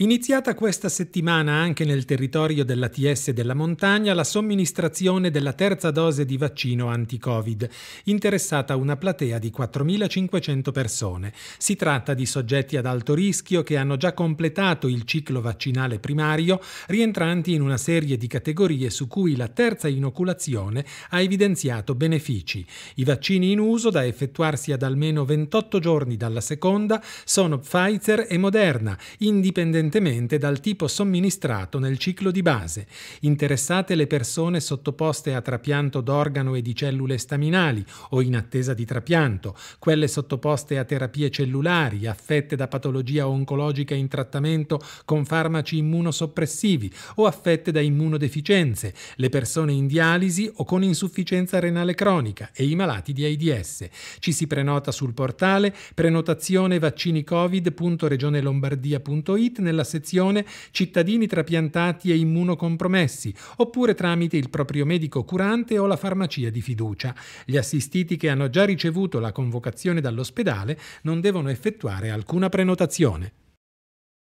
Iniziata questa settimana anche nel territorio dell'ATS della montagna la somministrazione della terza dose di vaccino anti-Covid, interessata a una platea di 4.500 persone. Si tratta di soggetti ad alto rischio che hanno già completato il ciclo vaccinale primario, rientranti in una serie di categorie su cui la terza inoculazione ha evidenziato benefici. I vaccini in uso da effettuarsi ad almeno 28 giorni dalla seconda sono Pfizer e Moderna, indipendentemente prevalentemente dal tipo somministrato nel ciclo di base, interessate le persone sottoposte a trapianto d'organo e di cellule staminali o in attesa di trapianto, quelle sottoposte a terapie cellulari, affette da patologia oncologica in trattamento con farmaci immunosoppressivi o affette da immunodeficienze, le persone in dialisi o con insufficienza renale cronica e i malati di AIDS. Ci si prenota sul portale prenotazione vaccinicovid.regionelombardia.it nella nella sezione cittadini trapiantati e immunocompromessi, oppure tramite il proprio medico curante o la farmacia di fiducia. Gli assistiti che hanno già ricevuto la convocazione dall'ospedale non devono effettuare alcuna prenotazione.